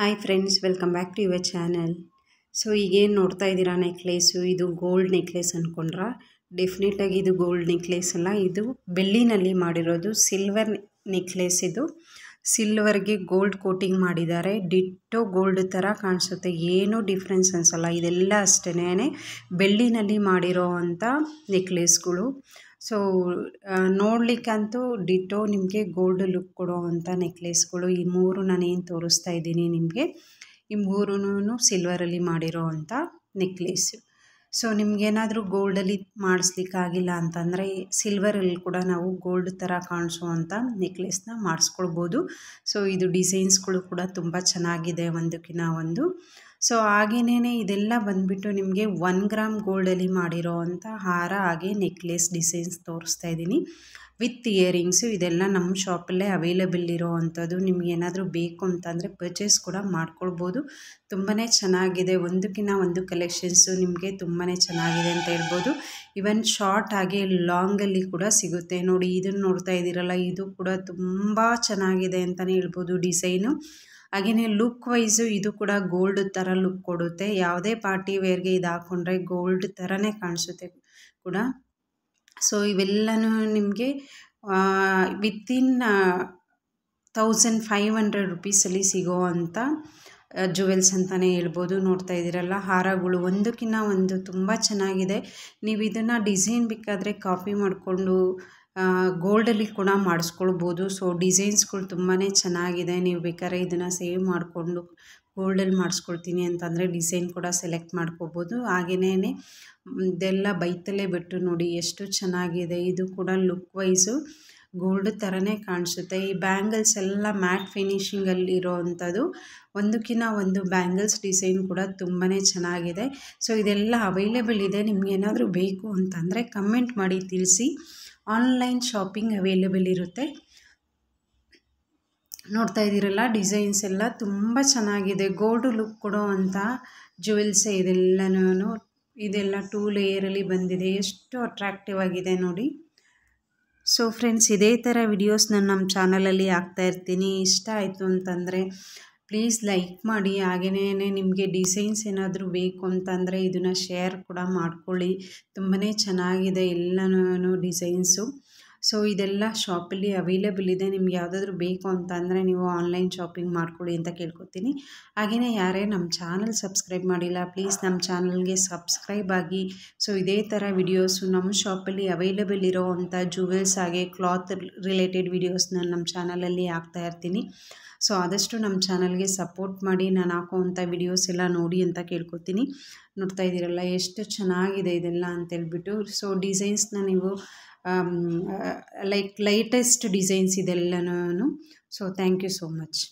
hi friends welcome back to your channel so ಈಗೇನು ನೋಡ್ತಾ ಇದ್ದೀರಾ ನೆಕ್ಲೇಸು ಇದು ಗೋಲ್ಡ್ ನೆಕ್ಲೇಸ್ ಅಂದ್ಕೊಂಡ್ರ ಡೆಫಿನೆಟಾಗಿ ಇದು ಗೋಲ್ಡ್ ನೆಕ್ಲೇಸ್ ಅಲ್ಲ ಇದು ಬೆಳ್ಳಿನಲ್ಲಿ ಮಾಡಿರೋದು ಸಿಲ್ವರ್ ನೆಕ್ಲೇಸ್ ಇದು ಸಿಲ್ವರ್ಗೆ ಗೋಲ್ಡ್ ಕೋಟಿಂಗ್ ಮಾಡಿದ್ದಾರೆ ಡಿಟ್ಟೋ ಗೋಲ್ಡ್ ಥರ ಕಾಣಿಸುತ್ತೆ ಏನೂ ಡಿಫ್ರೆನ್ಸ್ ಅನಿಸಲ್ಲ ಇದೆಲ್ಲ ಅಷ್ಟೇ ಬೆಳ್ಳಿನಲ್ಲಿ ಮಾಡಿರೋ ಅಂಥ ನೆಕ್ಲೇಸ್ಗಳು ಸೊ ನೋಡಲಿಕ್ಕಂತೂ ಡಿಟೋ ನಿಮಗೆ ಗೋಲ್ಡ್ ಲುಕ್ ಕೊಡೋ ಅಂಥ ನೆಕ್ಲೆಸ್ಗಳು ಈ ಮೂರು ನಾನೇನು ತೋರಿಸ್ತಾ ಇದ್ದೀನಿ ನಿಮಗೆ ಈ ಮೂರೂ ಸಿಲ್ವರಲ್ಲಿ ಮಾಡಿರೋ ಅಂಥ ನೆಕ್ಲೆಸ್ ಸೊ ನಿಮಗೇನಾದರೂ ಗೋಲ್ಡಲ್ಲಿ ಮಾಡಿಸ್ಲಿಕ್ಕಾಗಿಲ್ಲ ಅಂತಂದರೆ ಸಿಲ್ವರಲ್ಲಿ ಕೂಡ ನಾವು ಗೋಲ್ಡ್ ಥರ ಕಾಣಿಸುವಂಥ ನೆಕ್ಲೆಸ್ನ ಮಾಡಿಸ್ಕೊಳ್ಬೋದು ಸೊ ಇದು ಡಿಸೈನ್ಸ್ಗಳು ಕೂಡ ತುಂಬ ಚೆನ್ನಾಗಿದೆ ಒಂದಕ್ಕಿಂತ ಒಂದು ಸೊ ಹಾಗೆಯೇ ಇದೆಲ್ಲ ಬಂದುಬಿಟ್ಟು ನಿಮಗೆ ಒನ್ ಗ್ರಾಮ್ ಗೋಲ್ಡಲ್ಲಿ ಮಾಡಿರೋ ಅಂಥ ಹಾರ ಹಾಗೆ ನೆಕ್ಲೆಸ್ ಡಿಸೈನ್ಸ್ ತೋರಿಸ್ತಾ ಇದ್ದೀನಿ ವಿತ್ ಇಯರಿಂಗ್ಸು ಇದೆಲ್ಲ ನಮ್ಮ ಶಾಪಲ್ಲೇ ಅವೈಲಬಲ್ ಇರೋ ಅಂಥದ್ದು ನಿಮ್ಗೆ ಏನಾದರೂ ಬೇಕು ಅಂತಂದರೆ ಪರ್ಚೇಸ್ ಕೂಡ ಮಾಡ್ಕೊಳ್ಬೋದು ತುಂಬಾ ಚೆನ್ನಾಗಿದೆ ಒಂದಕ್ಕಿಂತ ಒಂದು ಕಲೆಕ್ಷನ್ಸು ನಿಮಗೆ ತುಂಬಾ ಚೆನ್ನಾಗಿದೆ ಅಂತ ಹೇಳ್ಬೋದು ಇವನ್ ಶಾರ್ಟ್ ಆಗಿ ಲಾಂಗಲ್ಲಿ ಕೂಡ ಸಿಗುತ್ತೆ ನೋಡಿ ಇದನ್ನು ನೋಡ್ತಾ ಇದ್ದೀರಲ್ಲ ಇದು ಕೂಡ ತುಂಬ ಚೆನ್ನಾಗಿದೆ ಅಂತಲೇ ಹೇಳ್ಬೋದು ಡಿಸೈನು ಹಾಗೆಯೇ ಲುಕ್ ವೈಸು ಇದು ಕೂಡ ಗೋಲ್ಡ್ ಥರ ಲುಕ್ ಕೊಡುತ್ತೆ ಯಾವುದೇ ಪಾರ್ಟಿ ವೇರ್ಗೆ ಇದು ಹಾಕ್ಕೊಂಡ್ರೆ ಗೋಲ್ಡ್ ಥರನೇ ಕಾಣಿಸುತ್ತೆ ಕೂಡ ಸೊ ಇವೆಲ್ಲನೂ ನಿಮಗೆ ವಿತಿನ್ ತೌಸಂಡ್ ಫೈವ್ ಹಂಡ್ರೆಡ್ ರುಪೀಸಲ್ಲಿ ಸಿಗೋ ಅಂಥ ಜುವೆಲ್ಸ್ ಅಂತಲೇ ಹೇಳ್ಬೋದು ನೋಡ್ತಾ ಇದ್ದೀರಲ್ಲ ಹಾರಗಳು ಒಂದಕ್ಕಿಂತ ಒಂದು ತುಂಬ ಚೆನ್ನಾಗಿದೆ ನೀವು ಇದನ್ನು ಡಿಸೈನ್ ಬೇಕಾದರೆ ಕಾಪಿ ಮಾಡಿಕೊಂಡು ಗೋಲ್ಡಲ್ಲಿ ಕೂಡ ಮಾಡಿಸ್ಕೊಳ್ಬೋದು ಸೊ ಡಿಸೈನ್ಸ್ಗಳು ತುಂಬಾ ಚೆನ್ನಾಗಿದೆ ನೀವು ಬೇಕಾದ್ರೆ ಇದನ್ನು ಸೇವ್ ಮಾಡಿಕೊಂಡು ಗೋಲ್ಡಲ್ಲಿ ಮಾಡಿಸ್ಕೊಳ್ತೀನಿ ಅಂತಂದರೆ ಡಿಸೈನ್ ಕೂಡ ಸೆಲೆಕ್ಟ್ ಮಾಡ್ಕೋಬೋದು ಹಾಗೆಯೇ ಇದೆಲ್ಲ ಬೈತಲ್ಲೇ ಬಿಟ್ಟು ನೋಡಿ ಎಷ್ಟು ಚೆನ್ನಾಗಿದೆ ಇದು ಕೂಡ ಲುಕ್ ವೈಸು ಗೋಲ್ಡ್ ಥರನೇ ಕಾಣಿಸುತ್ತೆ ಈ ಬ್ಯಾಂಗಲ್ಸ್ ಎಲ್ಲ ಮ್ಯಾಟ್ ಫಿನಿಷಿಂಗಲ್ಲಿ ಅಂಥದ್ದು ಒಂದಕ್ಕಿಂತ ಒಂದು ಬ್ಯಾಂಗಲ್ಸ್ ಡಿಸೈನ್ ಕೂಡ ತುಂಬಾ ಚೆನ್ನಾಗಿದೆ ಸೊ ಇದೆಲ್ಲ ಅವೈಲೇಬಲ್ ಇದೆ ನಿಮ್ಗೆ ಏನಾದರೂ ಬೇಕು ಅಂತಂದರೆ ಕಮೆಂಟ್ ಮಾಡಿ ತಿಳಿಸಿ ಆನ್ಲೈನ್ ಶಾಪಿಂಗ್ ಅವೈಲೇಬಲ್ ಇರುತ್ತೆ ನೋಡ್ತಾ ಇದ್ದೀರಲ್ಲ ಡಿಸೈನ್ಸ್ ಎಲ್ಲ ತುಂಬ ಚೆನ್ನಾಗಿದೆ ಗೋಲ್ಡ್ ಲುಕ್ ಕೊಡೋ ಅಂಥ ಜ್ಯುವೆಲ್ಸೇ ಇದೆಲ್ಲನೂ ಇದೆಲ್ಲ ಟೂ ಲೇಯರಲ್ಲಿ ಬಂದಿದೆ ಎಷ್ಟು ಅಟ್ರಾಕ್ಟಿವ್ ಆಗಿದೆ ನೋಡಿ ಸೊ ಫ್ರೆಂಡ್ಸ್ ಇದೇ ಥರ ವಿಡಿಯೋಸ್ ನಾನು ನಮ್ಮ ಚಾನಲಲ್ಲಿ ಹಾಕ್ತಾಯಿರ್ತೀನಿ ಇಷ್ಟ ಆಯಿತು ಅಂತಂದರೆ ಪ್ಲೀಸ್ ಲೈಕ್ ಮಾಡಿ ಹಾಗೆಯೇ ನಿಮಗೆ ಡಿಸೈನ್ಸ್ ಏನಾದರೂ ಬೇಕು ಅಂತಂದರೆ ಇದನ್ನು ಶೇರ್ ಕೂಡ ಮಾಡ್ಕೊಳ್ಳಿ ತುಂಬಾ ಚೆನ್ನಾಗಿದೆ ಎಲ್ಲನೂ ಡಿಸೈನ್ಸು ಸೊ ಇದೆಲ್ಲ ಶಾಪಲ್ಲಿ ಅವೈಲೇಬಲ್ ಇದೆ ನಿಮ್ಗೆ ಯಾವುದಾದ್ರೂ ಬೇಕು ಅಂತ ಅಂದರೆ ನೀವು ಆನ್ಲೈನ್ ಶಾಪಿಂಗ್ ಮಾಡ್ಕೊಳ್ಳಿ ಅಂತ ಕೇಳ್ಕೊತೀನಿ ಹಾಗೆಯೇ ಯಾರೇ ನಮ್ಮ ಚಾನಲ್ ಸಬ್ಸ್ಕ್ರೈಬ್ ಮಾಡಿಲ್ಲ ಪ್ಲೀಸ್ ನಮ್ಮ ಚಾನಲ್ಗೆ ಸಬ್ಸ್ಕ್ರೈಬ್ ಆಗಿ ಸೊ ಇದೇ ಥರ ವಿಡಿಯೋಸು ನಮ್ಮ ಶಾಪಲ್ಲಿ ಅವೈಲೇಬಲ್ ಅಂಥ ಜುವೆಲ್ಸ್ ಹಾಗೆ ಕ್ಲಾತ್ ರಿಲೇಟೆಡ್ ವಿಡಿಯೋಸ್ನ ನಮ್ಮ ಚಾನಲಲ್ಲಿ ಹಾಕ್ತಾ ಇರ್ತೀನಿ ಸೊ ಆದಷ್ಟು ನಮ್ಮ ಚಾನಲ್ಗೆ ಸಪೋರ್ಟ್ ಮಾಡಿ ನಾನು ಹಾಕೋವಂಥ ವಿಡಿಯೋಸ್ ಎಲ್ಲ ನೋಡಿ ಅಂತ ಕೇಳ್ಕೊತೀನಿ ನೋಡ್ತಾ ಇದ್ದೀರಲ್ಲ ಎಷ್ಟು ಚೆನ್ನಾಗಿದೆ ಇದೆಲ್ಲ ಅಂತೇಳ್ಬಿಟ್ಟು ಸೊ ಡಿಸೈನ್ಸ್ನ ನೀವು ಲೈಕ್ ಲೈಟೆಸ್ಟ್ ಡಿಸೈನ್ಸ್ ಇದೆಲ್ಲನೂ so thank you so much